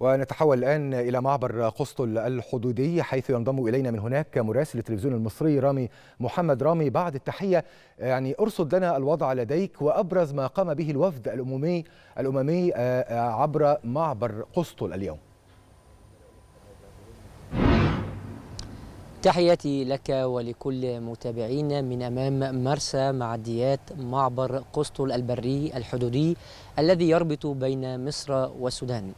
ونتحول الآن إلى معبر قسطل الحدودي حيث ينضم إلينا من هناك مراسل التلفزيون المصري رامي محمد رامي بعد التحية يعني أرصد لنا الوضع لديك وأبرز ما قام به الوفد الأممي الأممي آه، آه، عبر معبر قسطل اليوم تحياتي لك ولكل متابعينا من أمام مرسى معديات معبر قسطل البري الحدودي الذي يربط بين مصر والسودان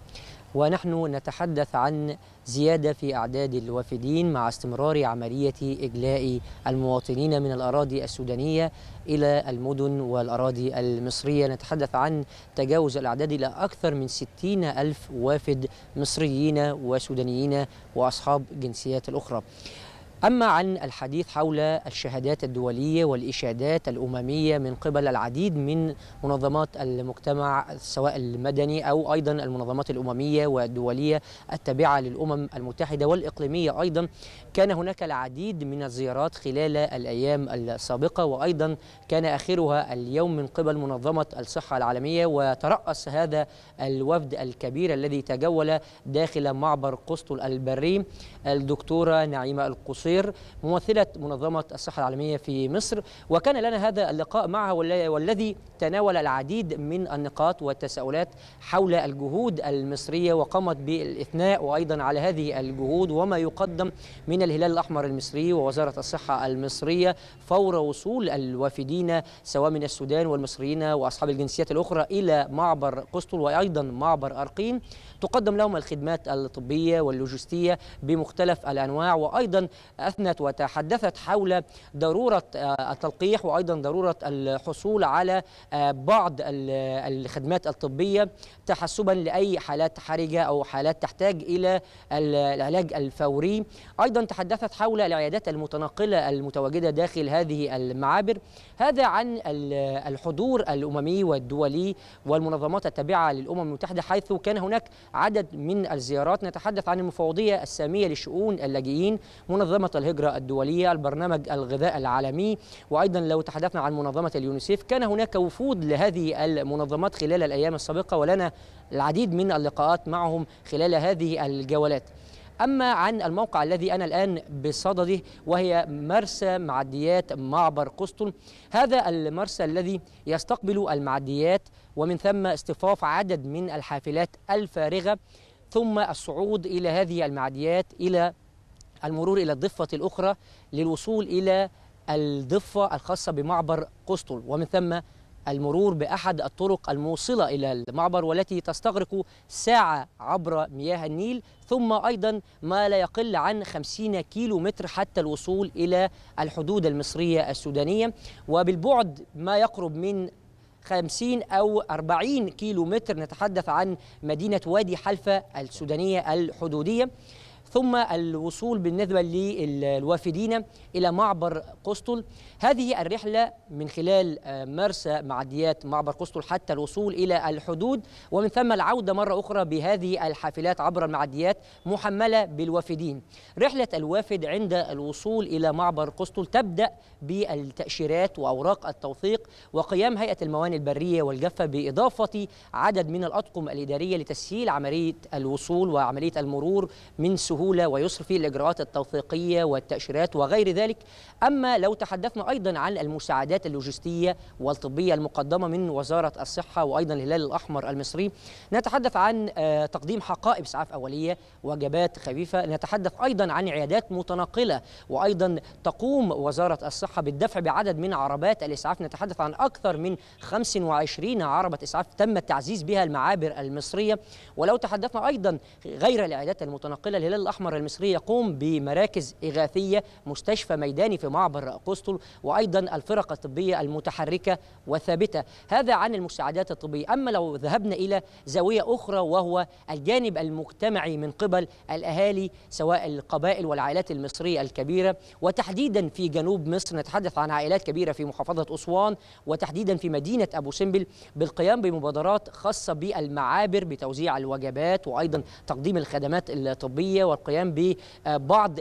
ونحن نتحدث عن زيادة في أعداد الوافدين مع استمرار عملية إجلاء المواطنين من الأراضي السودانية إلى المدن والأراضي المصرية نتحدث عن تجاوز الأعداد إلى أكثر من 60 ألف وافد مصريين وسودانيين وأصحاب جنسيات الأخرى أما عن الحديث حول الشهادات الدولية والإشادات الأممية من قبل العديد من منظمات المجتمع سواء المدني أو أيضا المنظمات الأممية والدولية التابعة للأمم المتحدة والإقليمية أيضا كان هناك العديد من الزيارات خلال الأيام السابقة وأيضا كان آخرها اليوم من قبل منظمة الصحة العالمية وترأس هذا الوفد الكبير الذي تجول داخل معبر قسطل البري الدكتورة نعيمة القصير الزبير ممثلة منظمة الصحة العالمية في مصر وكان لنا هذا اللقاء معها والذي تناول العديد من النقاط والتساؤلات حول الجهود المصرية وقامت بالإثناء وأيضا على هذه الجهود وما يقدم من الهلال الأحمر المصري ووزارة الصحة المصرية فور وصول الوافدين سواء من السودان والمصريين وأصحاب الجنسيات الأخرى إلى معبر قسطل وأيضا معبر أرقين تقدم لهم الخدمات الطبية واللوجستية بمختلف الأنواع وأيضا أثنت وتحدثت حول ضرورة آه، التلقيح وأيضا ضرورة الحصول على آه، بعض الخدمات الطبية تحسبا لأي حالات حرجة أو حالات تحتاج إلى العلاج الفوري أيضا تحدثت حول العيادات المتنقلة المتواجدة داخل هذه المعابر هذا عن الحضور الأممي والدولي والمنظمات التابعة للأمم المتحدة حيث كان هناك عدد من الزيارات نتحدث عن المفوضية السامية لشؤون اللاجئين منظمة منظمة الهجرة الدولية البرنامج الغذاء العالمي وأيضا لو تحدثنا عن منظمة اليونيسيف كان هناك وفود لهذه المنظمات خلال الأيام السابقة ولنا العديد من اللقاءات معهم خلال هذه الجولات أما عن الموقع الذي أنا الآن بصدده وهي مرسى معديات معبر قسطن هذا المرسى الذي يستقبل المعديات ومن ثم اصطفاف عدد من الحافلات الفارغة ثم الصعود إلى هذه المعديات إلى المرور إلى الضفة الأخرى للوصول إلى الضفة الخاصة بمعبر قسطل ومن ثم المرور بأحد الطرق الموصلة إلى المعبر والتي تستغرق ساعة عبر مياه النيل ثم أيضا ما لا يقل عن 50 كيلو متر حتى الوصول إلى الحدود المصرية السودانية وبالبعد ما يقرب من 50 أو 40 كيلو متر نتحدث عن مدينة وادي حلفة السودانية الحدودية ثم الوصول بالنسبة للوافدين إلى معبر قسطل هذه الرحلة من خلال آه، مرسى معديات معبر قسطل حتى الوصول إلى الحدود ومن ثم العودة مرة أخرى بهذه الحافلات عبر المعديات محملة بالوافدين رحلة الوافد عند الوصول إلى معبر قسطل تبدأ بالتأشيرات وأوراق التوثيق وقيام هيئة الموانئ البرية والجافة بإضافة عدد من الأطقم الإدارية لتسهيل عملية الوصول وعملية المرور من سهولة بسهولة ويصرف فيه الإجراءات التوثيقية والتأشيرات وغير ذلك أما لو تحدثنا أيضا عن المساعدات اللوجستية والطبية المقدمة من وزارة الصحة وأيضا الهلال الأحمر المصري نتحدث عن آه، تقديم حقائب إسعاف أولية وجبات خفيفة نتحدث أيضا عن عيادات متنقلة وأيضا تقوم وزارة الصحة بالدفع بعدد من عربات الإسعاف نتحدث عن أكثر من 25 عربة إسعاف تم التعزيز بها المعابر المصرية ولو تحدثنا أيضا غير العيادات المتنقلة الهلال الأحمر الأحمر المصري يقوم بمراكز إغاثية مستشفى ميداني في معبر أقسطل وأيضا الفرق الطبية المتحركة وثابتة هذا عن المساعدات الطبية أما لو ذهبنا إلى زاوية أخرى وهو الجانب المجتمعي من قبل الأهالي سواء القبائل والعائلات المصرية الكبيرة وتحديدا في جنوب مصر نتحدث عن عائلات كبيرة في محافظة أسوان وتحديدا في مدينة أبو سمبل بالقيام بمبادرات خاصة بالمعابر بتوزيع الوجبات وأيضا تقديم الخدمات الطبية القيام ببعض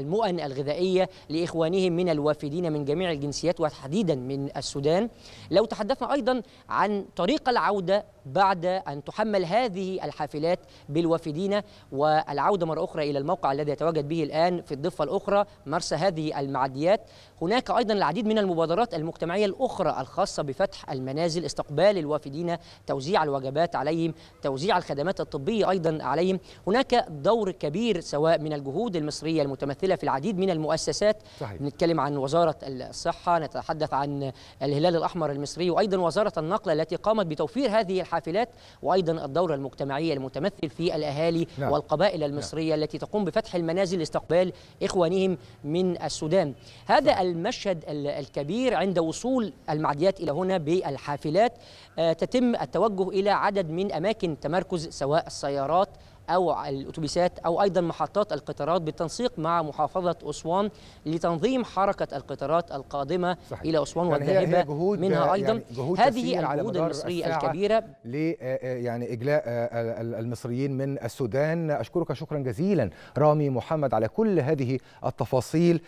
المؤن الغذائية لإخوانهم من الوافدين من جميع الجنسيات وتحديدا من السودان لو تحدثنا أيضا عن طريق العودة بعد أن تحمل هذه الحافلات بالوافدين والعودة مرة أخرى إلى الموقع الذي يتواجد به الآن في الضفة الأخرى مرسى هذه المعديات هناك أيضا العديد من المبادرات المجتمعية الأخرى الخاصة بفتح المنازل استقبال الوافدين توزيع الوجبات عليهم توزيع الخدمات الطبية أيضا عليهم هناك دور كبير سواء من الجهود المصرية المتمثلة في العديد من المؤسسات صحيح. نتكلم عن وزارة الصحة نتحدث عن الهلال الأحمر المصري وأيضا وزارة النقل التي قامت بتوفير هذه الحافلات وأيضا الدورة المجتمعية المتمثل في الأهالي نعم. والقبائل نعم. المصرية نعم. التي تقوم بفتح المنازل لاستقبال إخوانهم من السودان هذا نعم. المشهد الكبير عند وصول المعديات إلى هنا بالحافلات آه، تتم التوجه إلى عدد من أماكن تمركز سواء السيارات أو الأتوبيسات أو أيضا محطات القطارات بالتنسيق مع محافظة أسوان لتنظيم حركة القطارات القادمة صحيح. إلى أسوان يعني والذاهبة هي جهود منها يعني أيضا يعني جهود هذه الجهود المصرية الكبيرة ل آه، آه، يعني إجلاء آه، المصريين من السودان أشكرك شكرا جزيلا رامي محمد على كل هذه التفاصيل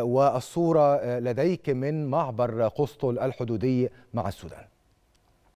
والصورة لديك من معبر قسطل الحدودي مع السودان